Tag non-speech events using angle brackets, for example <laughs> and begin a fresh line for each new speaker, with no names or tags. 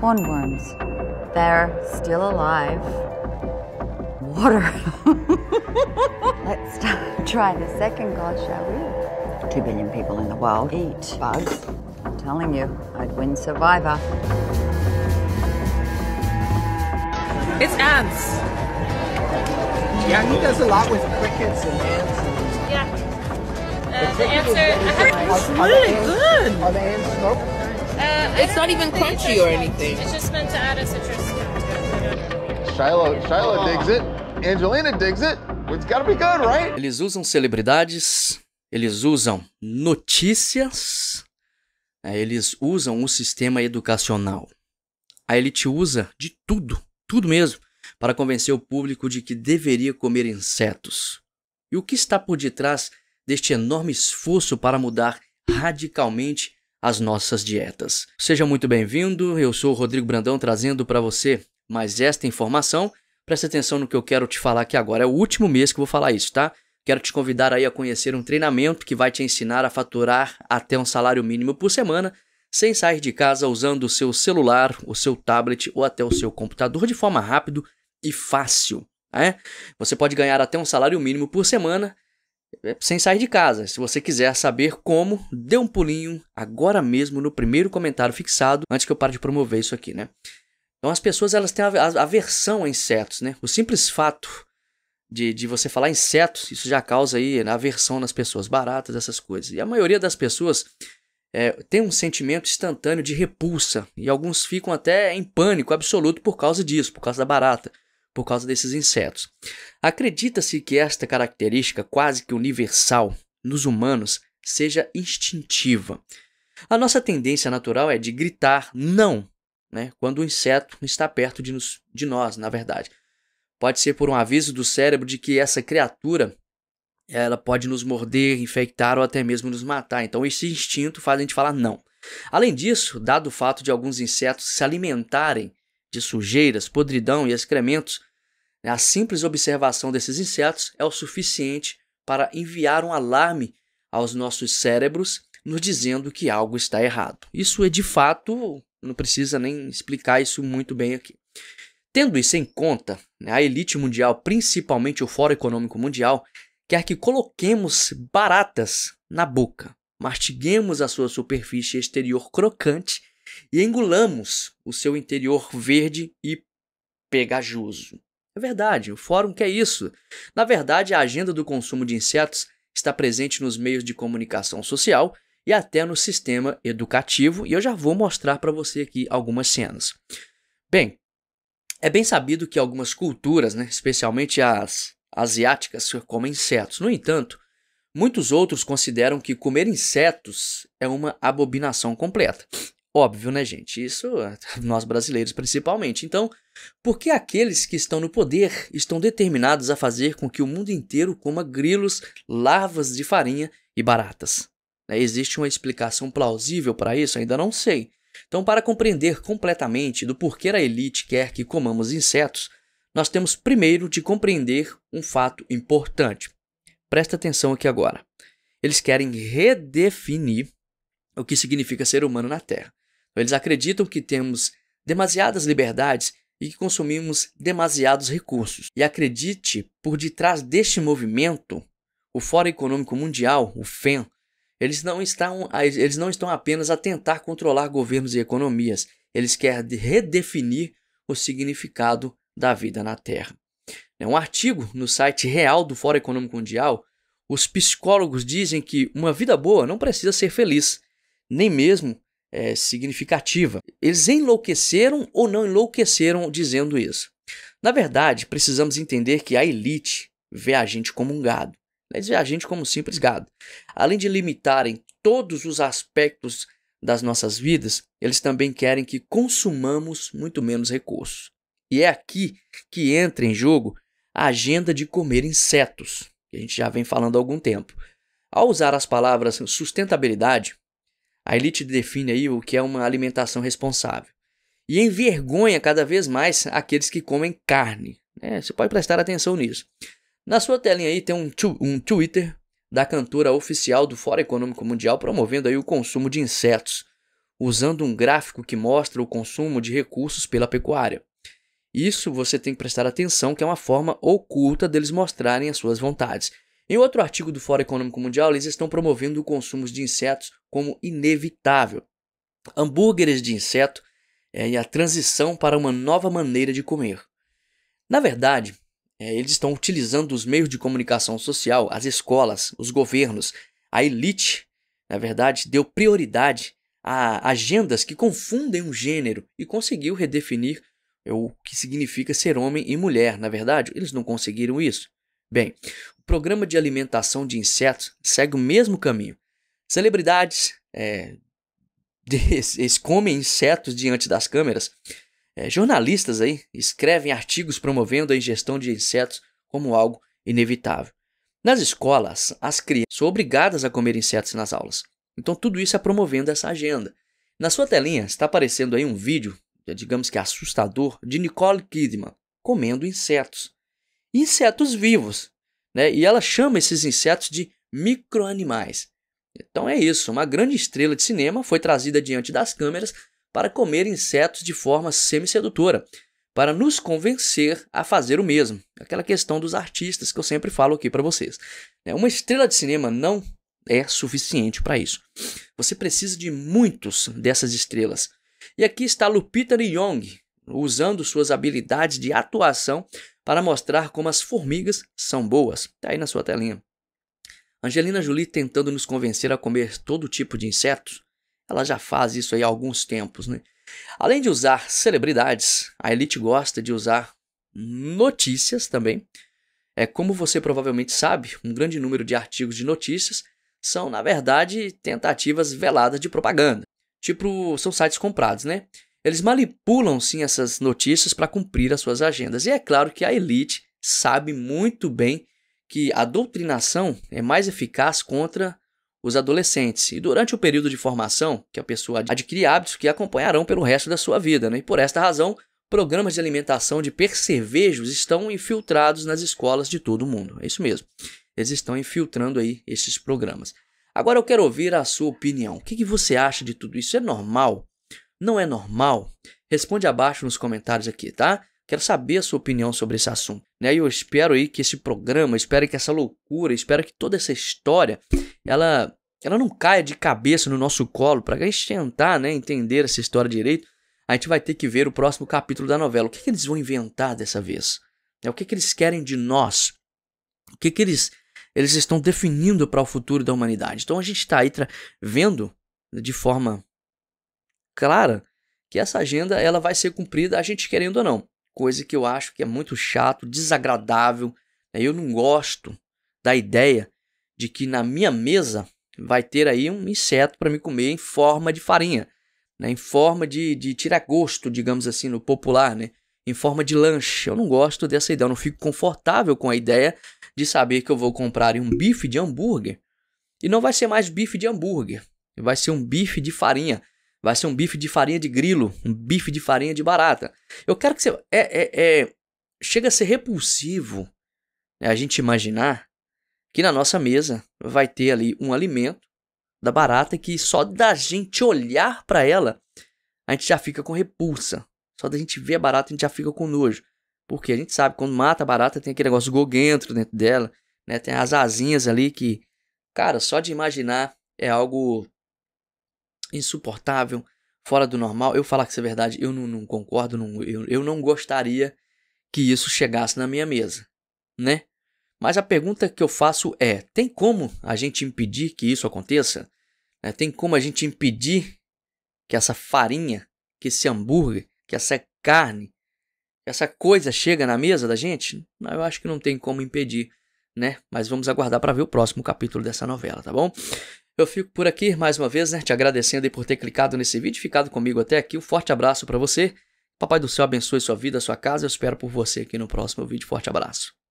cornworms. They're still alive. Water. <laughs> Let's try the second god, shall we? Two billion people in the world eat bugs. I'm telling you, I'd win Survivor. It's ants. Yeah, he does a lot with crickets and ants. And yeah. Uh, the, the answer. It's really good. Are the ants smoked? Uh, it's not even crunchy or anything. It's just meant to add a citrus content. Shiloh, Shiloh digs it. Angelina digs it. It's gotta be good, right? Eles usam celebridades, eles usam notícias, né? eles usam o sistema educacional. A elite usa de tudo, tudo mesmo, para convencer o público de que deveria comer insetos. E o que está por detrás deste enorme esforço para mudar radicalmente as nossas dietas. Seja muito bem-vindo, eu sou o Rodrigo Brandão trazendo para você mais esta informação. Preste atenção no que eu quero te falar aqui agora. É o último mês que eu vou falar isso, tá? Quero te convidar aí a conhecer um treinamento que vai te ensinar a faturar até um salário mínimo por semana, sem sair de casa usando o seu celular, o seu tablet ou até o seu computador de forma rápida e fácil. né? Você pode ganhar até um salário mínimo por semana sem sair de casa. Se você quiser saber como, dê um pulinho agora mesmo no primeiro comentário fixado, antes que eu pare de promover isso aqui, né? Então as pessoas elas têm aversão a insetos, né? O simples fato de, de você falar insetos, isso já causa aí aversão nas pessoas, baratas, essas coisas. E a maioria das pessoas é, tem um sentimento instantâneo de repulsa e alguns ficam até em pânico absoluto por causa disso, por causa da barata por causa desses insetos. Acredita-se que esta característica quase que universal nos humanos seja instintiva. A nossa tendência natural é de gritar não, né, quando o inseto está perto de, nos, de nós, na verdade. Pode ser por um aviso do cérebro de que essa criatura ela pode nos morder, infectar ou até mesmo nos matar. Então, esse instinto faz a gente falar não. Além disso, dado o fato de alguns insetos se alimentarem de sujeiras, podridão e excrementos, né, a simples observação desses insetos é o suficiente para enviar um alarme aos nossos cérebros, nos dizendo que algo está errado. Isso é de fato, não precisa nem explicar isso muito bem aqui. Tendo isso em conta, né, a elite mundial, principalmente o Fórum Econômico Mundial, quer que coloquemos baratas na boca, mastiguemos a sua superfície exterior crocante e engulamos o seu interior verde e pegajoso. É verdade, o fórum quer isso. Na verdade, a agenda do consumo de insetos está presente nos meios de comunicação social e até no sistema educativo, e eu já vou mostrar para você aqui algumas cenas. Bem, é bem sabido que algumas culturas, né, especialmente as asiáticas, comem insetos. No entanto, muitos outros consideram que comer insetos é uma abominação completa. Óbvio, né, gente? Isso <laughs> nós brasileiros principalmente. Então, por que aqueles que estão no poder estão determinados a fazer com que o mundo inteiro coma grilos, larvas de farinha e baratas? É, existe uma explicação plausível para isso? Ainda não sei. Então, para compreender completamente do porquê a elite quer que comamos insetos, nós temos primeiro de compreender um fato importante. Presta atenção aqui agora. Eles querem redefinir o que significa ser humano na Terra. Eles acreditam que temos demasiadas liberdades e que consumimos demasiados recursos. E acredite, por detrás deste movimento, o Fórum Econômico Mundial, o FEM, eles não estão, eles não estão apenas a tentar controlar governos e economias, eles querem redefinir o significado da vida na Terra. Em é um artigo no site real do Fórum Econômico Mundial, os psicólogos dizem que uma vida boa não precisa ser feliz, nem mesmo é, significativa. Eles enlouqueceram ou não enlouqueceram dizendo isso? Na verdade, precisamos entender que a elite vê a gente como um gado. Eles vê a gente como um simples gado. Além de limitarem todos os aspectos das nossas vidas, eles também querem que consumamos muito menos recursos. E é aqui que entra em jogo a agenda de comer insetos, que a gente já vem falando há algum tempo. Ao usar as palavras sustentabilidade, a elite define aí o que é uma alimentação responsável. E envergonha cada vez mais aqueles que comem carne. Né? você pode prestar atenção nisso. Na sua telinha aí tem um, tu, um Twitter da cantora oficial do Fórum Econômico Mundial promovendo aí o consumo de insetos, usando um gráfico que mostra o consumo de recursos pela pecuária. Isso você tem que prestar atenção que é uma forma oculta deles mostrarem as suas vontades. Em outro artigo do Fórum Econômico Mundial, eles estão promovendo o consumo de insetos como inevitável. Hambúrgueres de inseto é, e a transição para uma nova maneira de comer. Na verdade, é, eles estão utilizando os meios de comunicação social, as escolas, os governos, a elite, na verdade, deu prioridade a agendas que confundem um gênero e conseguiu redefinir eh, o que significa ser homem e mulher. Na verdade, eles não conseguiram isso. Bem, o programa de alimentação de insetos segue o mesmo caminho. Celebridades é, <laughs> eles comem insetos diante das câmeras. É, jornalistas aí escrevem artigos promovendo a ingestão de insetos como algo inevitável. Nas escolas, as crianças são obrigadas a comer insetos nas aulas. Então tudo isso é promovendo essa agenda. Na sua telinha está aparecendo aí um vídeo, é, digamos que assustador, de Nicole Kidman comendo insetos. Insetos vivos, né? E ela chama esses insetos de microanimais. Então é isso, uma grande estrela de cinema foi trazida diante das câmeras para comer insetos de forma semi-sedutora, para nos convencer a fazer o mesmo. Aquela questão dos artistas que eu sempre falo aqui para vocês. Né? Uma estrela de cinema não é suficiente para isso. Você precisa de muitos dessas estrelas. E aqui está Lupita Nyong'o usando suas habilidades de atuação para mostrar como as formigas são boas. Está aí na sua telinha. Angelina Jolie tentando nos convencer a comer todo tipo de insetos. Ela já faz isso aí há alguns tempos, né? Além de usar celebridades, a elite gosta de usar notícias também. É como você provavelmente sabe, um grande número de artigos de notícias são, na verdade, tentativas veladas de propaganda. Tipo, são sites comprados, né? Eles manipulam sim essas notícias para cumprir as suas agendas. E é claro que a elite sabe muito bem que a doutrinação é mais eficaz contra os adolescentes. E durante o período de formação, que a pessoa adquire hábitos que acompanharão pelo resto da sua vida. Né? E por esta razão, programas de alimentação de percevejos estão infiltrados nas escolas de todo o mundo. É isso mesmo. Eles estão infiltrando aí esses programas. Agora eu quero ouvir a sua opinião. O que, que você acha de tudo isso? É normal? não é normal? Responde abaixo nos comentários aqui, tá? Quero saber a sua opinião sobre esse assunto. Né? E eu espero aí que esse programa, espero que essa loucura, espero que toda essa história, ela, ela não caia de cabeça no nosso colo. Para a gente tentar né, entender essa história direito, a gente vai ter que ver o próximo capítulo da novela. O que, é que eles vão inventar dessa vez? Né? O que, é que eles querem de nós? O que, é que eles, eles estão definindo para o futuro da humanidade? Então a gente está aí vendo né, de forma clara que essa agenda ela vai ser cumprida a gente querendo ou não. Coisa que eu acho que é muito chato, desagradável. Né? Eu não gosto da ideia de que na minha mesa vai ter aí um inseto para me comer em forma de farinha, né? em forma de, de gosto digamos assim, no popular, né? em forma de lanche. Eu não gosto dessa ideia, eu não fico confortável com a ideia de saber que eu vou comprar um bife de hambúrguer e não vai ser mais bife de hambúrguer, vai ser um bife de farinha. Vai ser um bife de farinha de grilo, um bife de farinha de barata. Eu quero que você. É, é, é... Chega a ser repulsivo né, a gente imaginar que na nossa mesa vai ter ali um alimento da barata que só da gente olhar para ela a gente já fica com repulsa. Só da gente ver a barata a gente já fica com nojo. Porque a gente sabe quando mata a barata tem aquele negócio goguento dentro dela, né? Tem as asinhas ali que, cara, só de imaginar é algo insuportável, fora do normal. Eu falar que isso é verdade, eu não, não concordo, não, eu, eu não gostaria que isso chegasse na minha mesa, né? Mas a pergunta que eu faço é: tem como a gente impedir que isso aconteça? É, tem como a gente impedir que essa farinha, que esse hambúrguer, que essa carne, que essa coisa chega na mesa da gente? Eu acho que não tem como impedir, né? Mas vamos aguardar para ver o próximo capítulo dessa novela, tá bom? Eu fico por aqui mais uma vez, né? Te agradecendo por ter clicado nesse vídeo e ficado comigo até aqui. Um forte abraço para você. Papai do céu abençoe sua vida, sua casa. Eu espero por você aqui no próximo vídeo. Forte abraço.